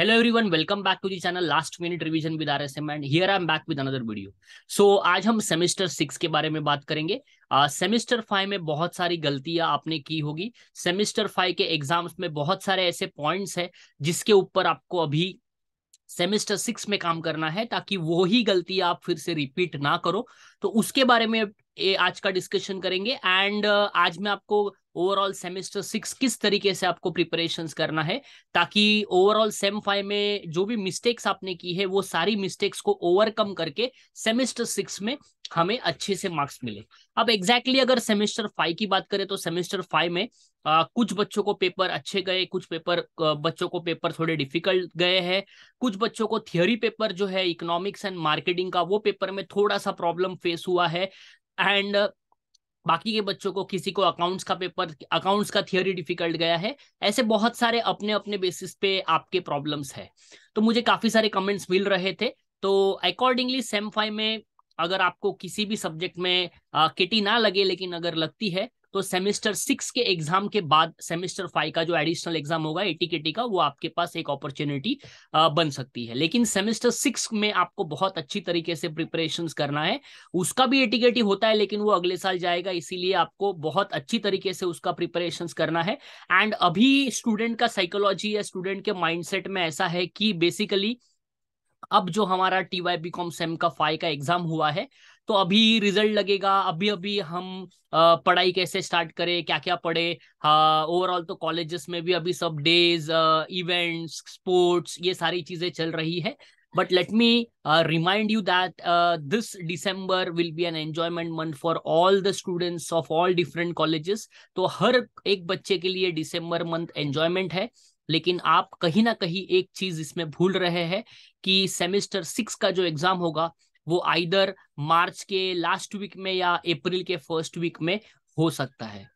hello everyone welcome back to the channel last minute revision with R S M and here I am back with another video so आज हम semester six के बारे में बात करेंगे semester uh, five में बहुत सारी गलतियां आपने की होगी सेमेस्टर फाइव के एग्जाम्स में बहुत सारे ऐसे पॉइंट्स हैं जिसके ऊपर आपको अभी सेमेस्टर सिक्स में काम करना है ताकि वही ही गलती आप फिर से रिपीट ना करो तो उसके बारे में आज का डिस्कशन करेंगे एंड uh, आज मैं आपको ओवरऑल सेमेस्टर सिक्स किस तरीके से आपको प्रिपरेशन करना है ताकि ओवरऑल सेम फाइव में जो भी मिस्टेक्स आपने की है वो सारी मिस्टेक्स को ओवरकम करके सेमेस्टर सिक्स में हमें अच्छे से मार्क्स मिले अब एग्जैक्टली exactly अगर सेमेस्टर फाइव की बात करें तो सेमेस्टर फाइव में आ, कुछ बच्चों को पेपर अच्छे गए कुछ पेपर बच्चों को पेपर थोड़े डिफिकल्ट गए हैं कुछ बच्चों को थियोरी पेपर जो है इकोनॉमिक्स एंड मार्केटिंग का वो पेपर में थोड़ा सा प्रॉब्लम फेस हुआ है एंड बाकी के बच्चों को किसी को अकाउंट्स का पेपर अकाउंट्स का थियोरी डिफिकल्ट गया है ऐसे बहुत सारे अपने अपने बेसिस पे आपके प्रॉब्लम्स है तो मुझे काफी सारे कमेंट्स मिल रहे थे तो अकॉर्डिंगली सेम फाइव में अगर आपको किसी भी सब्जेक्ट में आ, किटी ना लगे लेकिन अगर लगती है तो सेमेस्टर सिक्स के एग्जाम के बाद सेमेस्टर फाइव का जो एडिशनल एग्जाम होगा एटी टी का वो आपके पास एक अपॉर्चुनिटी बन सकती है लेकिन सेमेस्टर सिक्स में आपको बहुत अच्छी तरीके से प्रिपरेशन करना है उसका भी एटी टी होता है लेकिन वो अगले साल जाएगा इसीलिए आपको बहुत अच्छी तरीके से उसका प्रिपरेशन करना है एंड अभी स्टूडेंट का साइकोलॉजी या स्टूडेंट के माइंड में ऐसा है कि बेसिकली अब जो हमारा T Y B com sem का फाइव का एग्जाम हुआ है तो अभी रिजल्ट लगेगा अभी अभी हम पढ़ाई कैसे स्टार्ट करें क्या क्या पढ़े ओवरऑल तो कॉलेजेस में भी अभी सब डेज इवेंट्स स्पोर्ट्स ये सारी चीजें चल रही है but let me remind you that this December will be an enjoyment month for all the students of all different colleges तो हर एक बच्चे के लिए डिसम्बर मंथ एंजॉयमेंट है लेकिन आप कहीं ना कहीं एक चीज इसमें भूल रहे हैं कि सेमेस्टर सिक्स का जो एग्जाम होगा वो आइदर मार्च के लास्ट वीक में या अप्रैल के फर्स्ट वीक में हो सकता है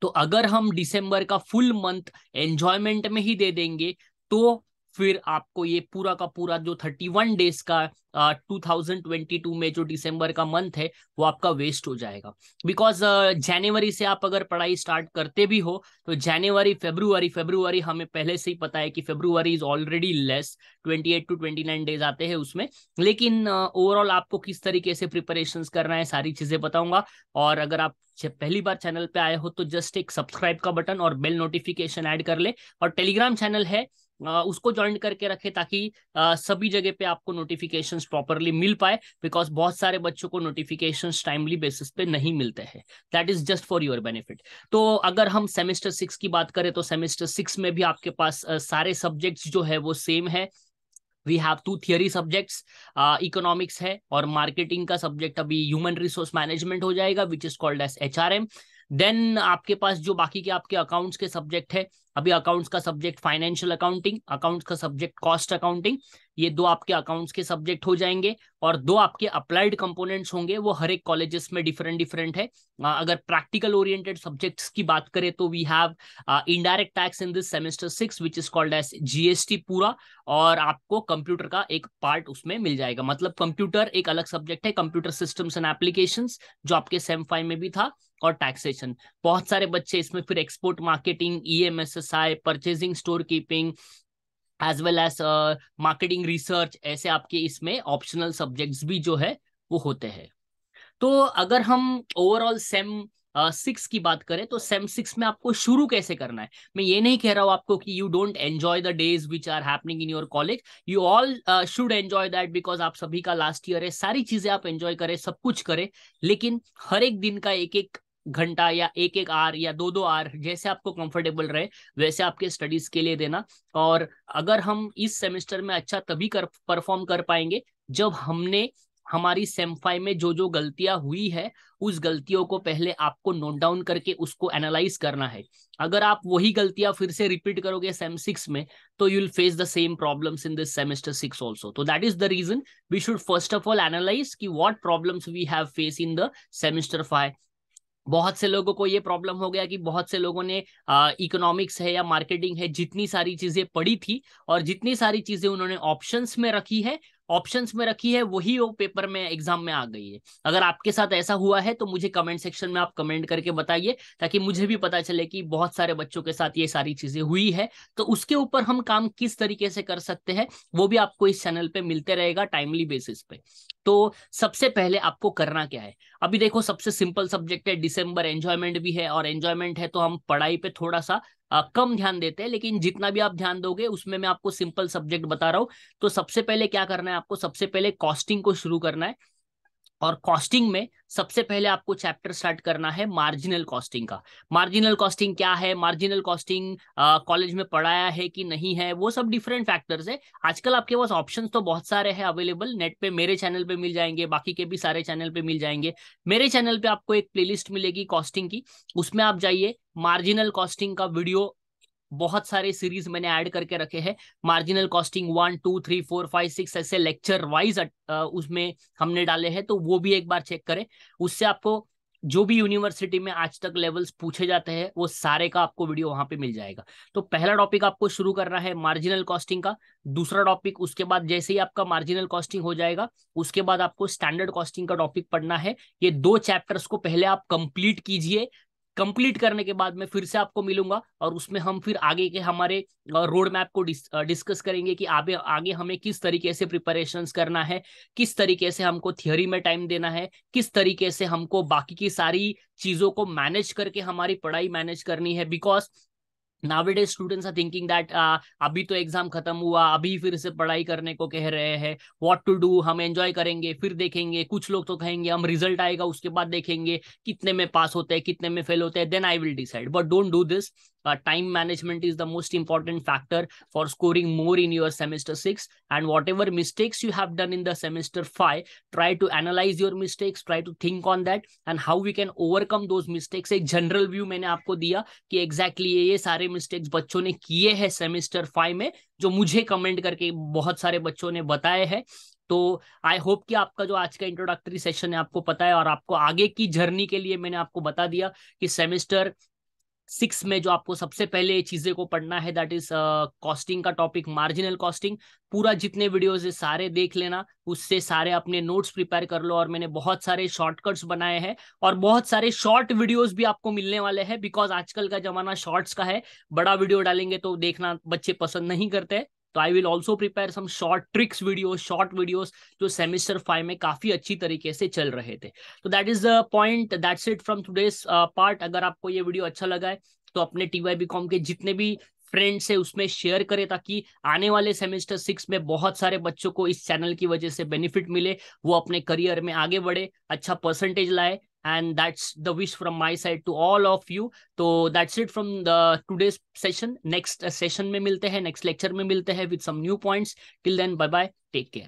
तो अगर हम दिसंबर का फुल मंथ एंजॉयमेंट में ही दे देंगे तो फिर आपको ये पूरा का पूरा जो थर्टी वन डेज का टू थाउजेंड ट्वेंटी टू में जो दिसंबर का मंथ है वो आपका वेस्ट हो जाएगा बिकॉज जनवरी uh, से आप अगर पढ़ाई स्टार्ट करते भी हो तो जनवरी फेब्रुवरी फेब्रुवरी हमें पहले से ही पता है कि February is already less twenty eight to twenty nine days आते हैं उसमें लेकिन ओवरऑल uh, आपको किस तरीके से प्रिपरेशन करना है सारी चीजें बताऊंगा और अगर आप जब पहली बार चैनल पे आए हो तो जस्ट एक सब्सक्राइब का बटन और बेल नोटिफिकेशन ऐड कर ले और टेलीग्राम चैनल है उसको ज्वाइन करके रखें ताकि सभी जगह पे आपको नोटिफिकेशंस प्रॉपरली मिल पाए बिकॉज बहुत सारे बच्चों को नोटिफिकेशंस टाइमली बेसिस पे नहीं मिलते हैं that is just for your benefit तो अगर हम सेमेस्टर सिक्स की बात करें तो सेमेस्टर सिक्स में भी आपके पास सारे सब्जेक्ट्स जो है वो सेम है we have two theory subjects economics है और मार्केटिंग का सब्जेक्ट अभी ह्यूमन रिसोर्स मैनेजमेंट हो जाएगा which is called S H then आपके पास जो बाकी के आपके अकाउंट्स के सब्जेक्ट है अभी अकाउंट्स का सब्जेक्ट फाइनेंशियल अकाउंटिंग अकाउंट्स का सब्जेक्ट कॉस्ट अकाउंटिंग ये दो आपके अकाउंट्स के सब्जेक्ट हो जाएंगे और दो आपके अप्लाइड कंपोनेंट्स होंगे वो हर एक कॉलेजेस में डिफरेंट डिफरेंट है अगर प्रैक्टिकल ओरिएंटेड सब्जेक्ट्स की बात करें तो we have indirect tax in this semester six which is called as GST पूरा और आपको कंप्यूटर का एक पार्ट उसमें मिल जाएगा मतलब कंप्यूटर एक अलग सब्जेक्ट है कंप्यूटर सिस्टम्स एंड एप्लीकेशन जो आपके सेम फाइव में भी था और टैक्सेशन बहुत सारे बच्चे इसमें फिर export marketing E M S S व्यवसाय purchasing store keeping as well as marketing research ऐसे आपके इसमें ऑप्शनल सब्जेक्ट्स भी जो है वो होते हैं तो अगर हम ओवरऑल सेम सिक्स की बात करें तो सेम सिक्स में आपको शुरू कैसे करना है मैं ये नहीं कह रहा हूं आपको कि you don't enjoy the days which are happening in your college you all should enjoy that because आप सभी का लास्ट ईयर है सारी चीजें आप एंजॉय करें सब कुछ करें लेकिन हर एक दिन का एक एक घंटा या एक एक आर या दो दो आर जैसे आपको कंफर्टेबल रहे वैसे आपके स्टडीज के लिए देना और अगर हम इस सेमेस्टर में अच्छा तभी कर परफॉर्म कर पाएंगे जब हमने हमारी सेमफाई में जो जो गलतियां हुई है उस गलतियों को पहले आपको नोट डाउन करके उसको एनालाइज करना है अगर आप वही गलतियां फिर से रिपीट करोगे सेम सिक्स में तो you will face the same problems in this semester six also तो that is the reason we should first of all analyse की what problems we have face in the semester five बहुत से लोगों को ये problem हो गया कि बहुत से लोगों ने इकोनॉमिक्स है या मार्केटिंग है जितनी सारी चीजें पढ़ी थी और जितनी सारी चीजें उन्होंने ऑप्शंस में रखी है ऑप्शंस में रखी है वही वो पेपर में एग्जाम में आ गई है अगर आपके साथ ऐसा हुआ है तो मुझे कमेंट सेक्शन में आप कमेंट करके बताइए ताकि मुझे भी पता चले कि बहुत सारे बच्चों के साथ ये सारी चीजें हुई है तो उसके ऊपर हम काम किस तरीके से कर सकते हैं वो भी आपको इस चैनल पे मिलते रहेगा टाइमली बेसिस पे तो सबसे पहले आपको करना क्या है अभी देखो सबसे सिंपल सब्जेक्ट है डिसम्बर एंजॉयमेंट भी है और एंजॉयमेंट है तो हम पढ़ाई पे थोड़ा सा आ, कम ध्यान देते हैं लेकिन जितना भी आप ध्यान दोगे उसमें मैं आपको सिंपल सब्जेक्ट बता रहा हूँ तो सबसे पहले क्या करना है आपको सबसे पहले कॉस्टिंग को शुरू करना है और कॉस्टिंग में सबसे पहले आपको चैप्टर स्टार्ट करना है मार्जिनल कॉस्टिंग का मार्जिनल कॉस्टिंग क्या है मार्जिनल कॉस्टिंग कॉलेज में पढ़ाया है कि नहीं है वो सब डिफरेंट फैक्टर्स है आजकल आपके पास ऑप्शन तो बहुत सारे हैं अवेलेबल नेट पे मेरे चैनल पे मिल जाएंगे बाकी के भी सारे चैनल पे मिल जाएंगे मेरे चैनल पे आपको एक प्ले मिलेगी कॉस्टिंग की उसमें आप जाइए मार्जिनल कॉस्टिंग का वीडियो बहुत सारे सीरीज मैंने ऐड करके रखे हैं marginal costing one two three four five six ऐसे लेक्चर वाइज उसमें हमने डाले हैं तो वो भी एक बार चेक करें उससे आपको जो भी यूनिवर्सिटी में आज तक लेवल्स पूछे जाते हैं वो सारे का आपको वीडियो वहां पे मिल जाएगा तो पहला टॉपिक आपको शुरू करना है मार्जिनल कॉस्टिंग का दूसरा टॉपिक उसके बाद जैसे ही आपका मार्जिनल कॉस्टिंग हो जाएगा उसके बाद आपको स्टैंडर्ड कॉस्टिंग का टॉपिक पढ़ना है ये दो चैप्टर्स को पहले आप कंप्लीट कीजिए कंप्लीट करने के बाद मैं फिर से आपको मिलूंगा और उसमें हम फिर आगे के हमारे रोड मैप को डिस, डिस्कस करेंगे कि आगे आगे हमें किस तरीके से प्रिपरेशन करना है किस तरीके से हमको थियोरी में टाइम देना है किस तरीके से हमको बाकी की सारी चीजों को मैनेज करके हमारी पढ़ाई मैनेज करनी है because nowadays students are thinking that अभी तो एग्जाम खत्म हुआ अभी फिर से पढ़ाई करने को कह रहे हैं व्हाट टू डू हम एंजॉय करेंगे फिर देखेंगे कुछ लोग तो कहेंगे हम रिजल्ट आएगा उसके बाद देखेंगे कितने में पास होते हैं कितने में फेल होते हैं then I will decide but don't do this uh, time management is the most important factor for scoring more in your semester 6 and whatever mistakes you have done in the semester 5 try to analyze your mistakes try to think on that and how we can overcome those mistakes a general view maine aapko diya ki exactly ye ये सारे mistakes बच्चों ने किए हैं semester five में जो मुझे comment करके बहुत सारे बच्चों ने बताए हैं तो आई होप कि आपका जो आज का इंट्रोडक्टरी सेशन है आपको पता है और आपको आगे की जर्नी के लिए मैंने आपको बता दिया कि सेमेस्टर सिक्स में जो आपको सबसे पहले चीजें को पढ़ना है दैट इज कॉस्टिंग का टॉपिक मार्जिनल कॉस्टिंग पूरा जितने वीडियोज है सारे देख लेना उससे सारे अपने नोट्स प्रिपेयर कर लो और मैंने बहुत सारे शॉर्टकट्स बनाए हैं और बहुत सारे शॉर्ट वीडियोज भी आपको मिलने वाले हैं बिकॉज आजकल का जमाना शॉर्ट्स का है बड़ा वीडियो डालेंगे तो देखना बच्चे पसंद नहीं करते तो I will also prepare some short tricks video short videos जो सेमिस्टर फाइव में काफी अच्छी तरीके से चल रहे थे तो that is the point that's it from today's part अगर आपको ये वीडियो अच्छा लगा है तो अपने टीवाई बी कॉम के जितने भी फ्रेंड्स से उसमें शेयर करें ताकि आने वाले सेमेस्टर सिक्स में बहुत सारे बच्चों को इस चैनल की वजह से बेनिफिट मिले वो अपने करियर में आगे बढ़े अच्छा परसेंटेज लाए and that's the wish from my side to all of you तो that's it from the today's session next session में मिलते हैं नेक्स्ट लेक्चर में मिलते हैं with some new points till then bye bye take care